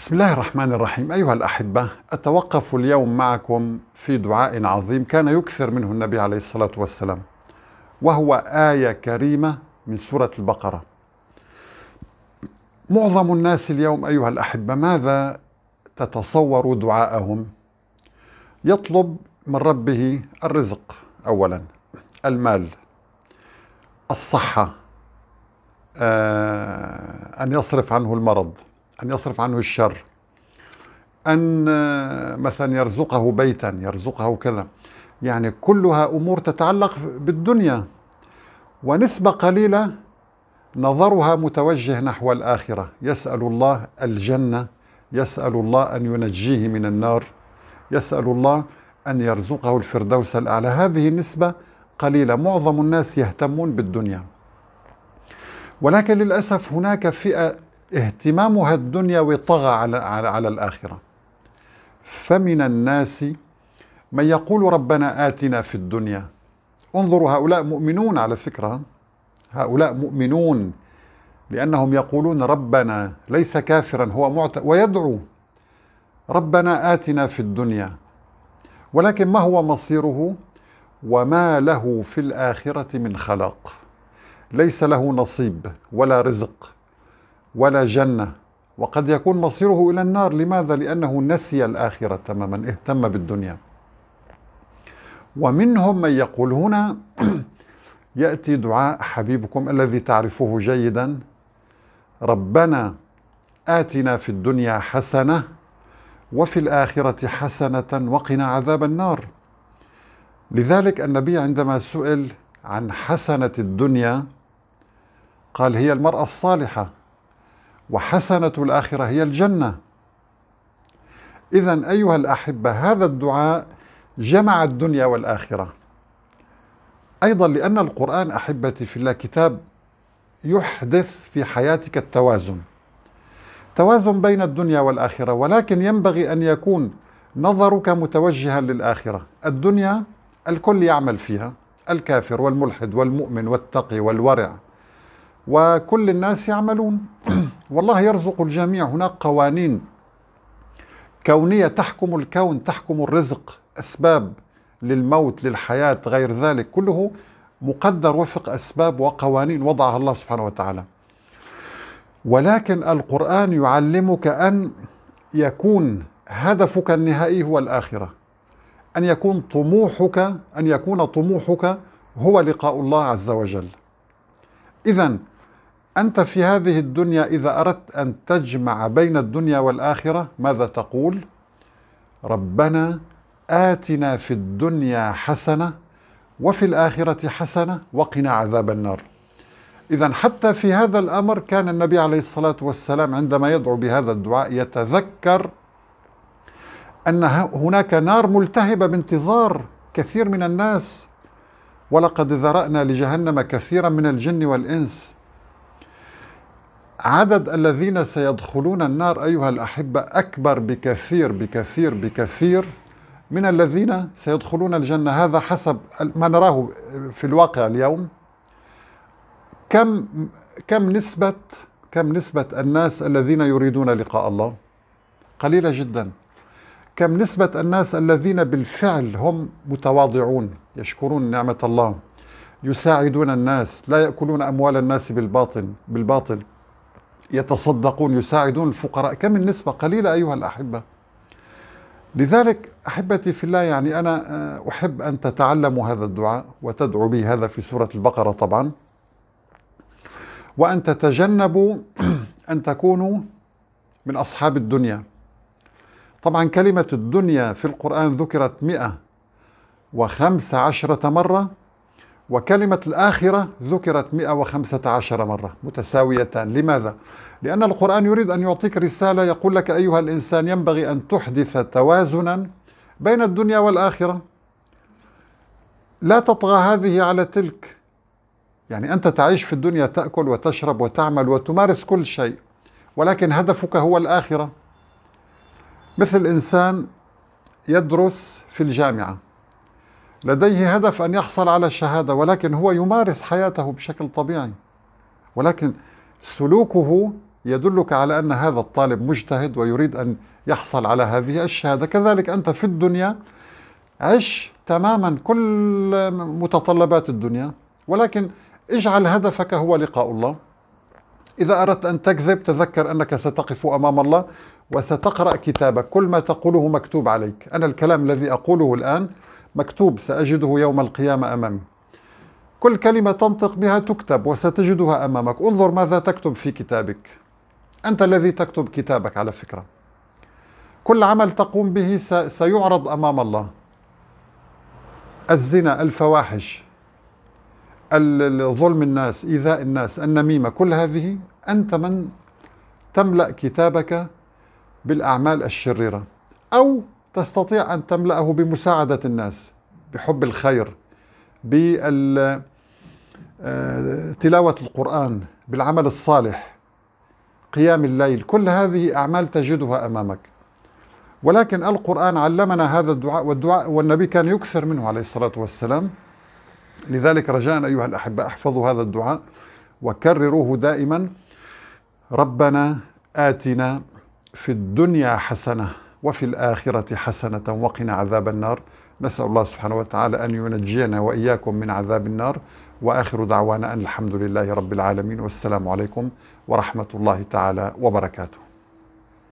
بسم الله الرحمن الرحيم أيها الأحبة أتوقف اليوم معكم في دعاء عظيم كان يكثر منه النبي عليه الصلاة والسلام وهو آية كريمة من سورة البقرة معظم الناس اليوم أيها الأحبة ماذا تتصور دعاءهم يطلب من ربه الرزق أولا المال الصحة آه أن يصرف عنه المرض أن يصرف عنه الشر أن آه، مثلا يرزقه بيتا يرزقه كذا يعني كلها أمور تتعلق بالدنيا ونسبة قليلة نظرها متوجه نحو الآخرة يسأل الله الجنة يسأل الله أن ينجيه من النار يسأل الله أن يرزقه الفردوس الأعلى هذه نسبة قليلة معظم الناس يهتمون بالدنيا ولكن للأسف هناك فئة اهتمامها الدنيوي طغى على, على, على الآخرة فمن الناس من يقول ربنا آتنا في الدنيا انظروا هؤلاء مؤمنون على فكرة هؤلاء مؤمنون لأنهم يقولون ربنا ليس كافرا هو معت ويدعو ربنا آتنا في الدنيا ولكن ما هو مصيره وما له في الآخرة من خلق ليس له نصيب ولا رزق ولا جنة وقد يكون مصيره إلى النار لماذا؟ لأنه نسي الآخرة تماما اهتم بالدنيا ومنهم من يقول هنا يأتي دعاء حبيبكم الذي تعرفه جيدا ربنا آتنا في الدنيا حسنة وفي الآخرة حسنة وقنا عذاب النار لذلك النبي عندما سئل عن حسنة الدنيا قال هي المرأة الصالحة وحسنة الآخرة هي الجنة إذا أيها الأحبة هذا الدعاء جمع الدنيا والآخرة أيضا لأن القرآن أحبتي في الله كتاب يحدث في حياتك التوازن توازن بين الدنيا والآخرة ولكن ينبغي أن يكون نظرك متوجها للآخرة الدنيا الكل يعمل فيها الكافر والملحد والمؤمن والتقي والورع وكل الناس يعملون والله يرزق الجميع هناك قوانين كونية تحكم الكون تحكم الرزق أسباب للموت للحياة غير ذلك كله مقدر وفق أسباب وقوانين وضعها الله سبحانه وتعالى ولكن القرآن يعلمك أن يكون هدفك النهائي هو الآخرة أن يكون طموحك أن يكون طموحك هو لقاء الله عز وجل إذا أنت في هذه الدنيا إذا أردت أن تجمع بين الدنيا والآخرة ماذا تقول؟ ربنا آتنا في الدنيا حسنة وفي الآخرة حسنة وقنا عذاب النار. إذا حتى في هذا الأمر كان النبي عليه الصلاة والسلام عندما يدعو بهذا الدعاء يتذكر أن هناك نار ملتهبة بانتظار كثير من الناس ولقد ذرأنا لجهنم كثيرا من الجن والإنس عدد الذين سيدخلون النار أيها الأحبة أكبر بكثير بكثير بكثير من الذين سيدخلون الجنة هذا حسب ما نراه في الواقع اليوم كم كم نسبة كم نسبة الناس الذين يريدون لقاء الله؟ قليلة جدا كم نسبة الناس الذين بالفعل هم متواضعون يشكرون نعمة الله يساعدون الناس لا يأكلون أموال الناس بالباطل بالباطل يتصدقون يساعدون الفقراء كم النسبة قليلة أيها الأحبة لذلك أحبتي في الله يعني أنا آه، أحب أن تتعلموا هذا الدعاء وتدعوا به هذا في سورة البقرة طبعا وأن تتجنبوا أن تكونوا من أصحاب الدنيا طبعا كلمة الدنيا في القرآن ذكرت مئة وخمس عشرة مرة وكلمة الآخرة ذكرت 115 مرة متساويتان لماذا؟ لأن القرآن يريد أن يعطيك رسالة يقول لك أيها الإنسان ينبغي أن تحدث توازنا بين الدنيا والآخرة لا تطغى هذه على تلك يعني أنت تعيش في الدنيا تأكل وتشرب وتعمل وتمارس كل شيء ولكن هدفك هو الآخرة مثل إنسان يدرس في الجامعة لديه هدف أن يحصل على الشهادة ولكن هو يمارس حياته بشكل طبيعي ولكن سلوكه يدلك على أن هذا الطالب مجتهد ويريد أن يحصل على هذه الشهادة كذلك أنت في الدنيا عش تماما كل متطلبات الدنيا ولكن اجعل هدفك هو لقاء الله إذا أردت أن تكذب تذكر أنك ستقف أمام الله وستقرأ كتابك كل ما تقوله مكتوب عليك أنا الكلام الذي أقوله الآن مكتوب سأجده يوم القيامة أمامي كل كلمة تنطق بها تكتب وستجدها أمامك انظر ماذا تكتب في كتابك أنت الذي تكتب كتابك على فكرة كل عمل تقوم به سيعرض أمام الله الزنا الفواحش ظلم الناس إيذاء الناس النميمة كل هذه أنت من تملأ كتابك بالأعمال الشريرة أو تستطيع أن تملأه بمساعدة الناس بحب الخير بتلاوة آه، القرآن بالعمل الصالح قيام الليل كل هذه أعمال تجدها أمامك ولكن القرآن علمنا هذا الدعاء والدعاء والنبي كان يكثر منه عليه الصلاة والسلام لذلك رجاء أيها الأحبة احفظوا هذا الدعاء وكرروه دائما ربنا آتنا في الدنيا حسنه وفي الآخرة حسنة وقنا عذاب النار نسأل الله سبحانه وتعالى أن ينجينا وإياكم من عذاب النار وآخر دعوانا أن الحمد لله رب العالمين والسلام عليكم ورحمة الله تعالى وبركاته